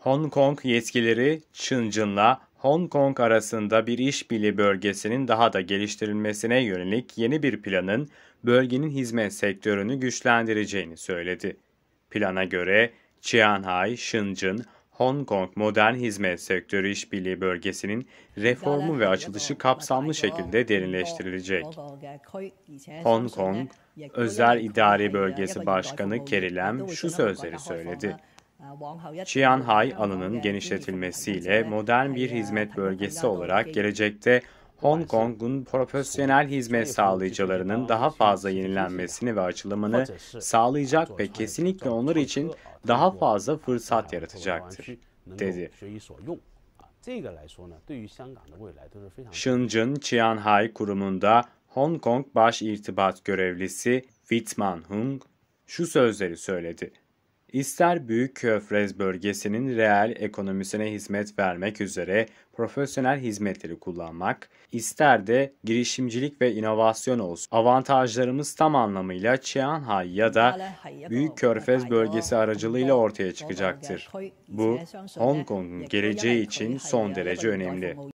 Hong Kong yetkileri Çıncın'la Hong Kong arasında bir işbirliği bölgesinin daha da geliştirilmesine yönelik yeni bir planın bölgenin hizmet sektörünü güçlendireceğini söyledi. Plana göre Chianhai, Shenzhen, Hong Kong Modern Hizmet Sektörü İşbirliği Bölgesi'nin reformu ve açılışı kapsamlı şekilde derinleştirilecek. Hong Kong Özel İdari Bölgesi Başkanı Kerilem şu sözleri söyledi. Chianhai alanının genişletilmesiyle modern bir hizmet bölgesi olarak gelecekte Hong Kong'un profesyonel hizmet sağlayıcılarının daha fazla yenilenmesini ve açılımını sağlayacak ve kesinlikle onlar için daha fazla fırsat yaratacaktır, dedi. Shenzhen Qianhai kurumunda Hong Kong Baş irtibat Görevlisi Whitman Hung şu sözleri söyledi. İster Büyük Körfez bölgesinin reel ekonomisine hizmet vermek üzere profesyonel hizmetleri kullanmak, ister de girişimcilik ve inovasyon olsun. Avantajlarımız tam anlamıyla Chianhai ya da Büyük Körfez bölgesi aracılığıyla ortaya çıkacaktır. Bu Hong Kong'un geleceği için son derece önemli.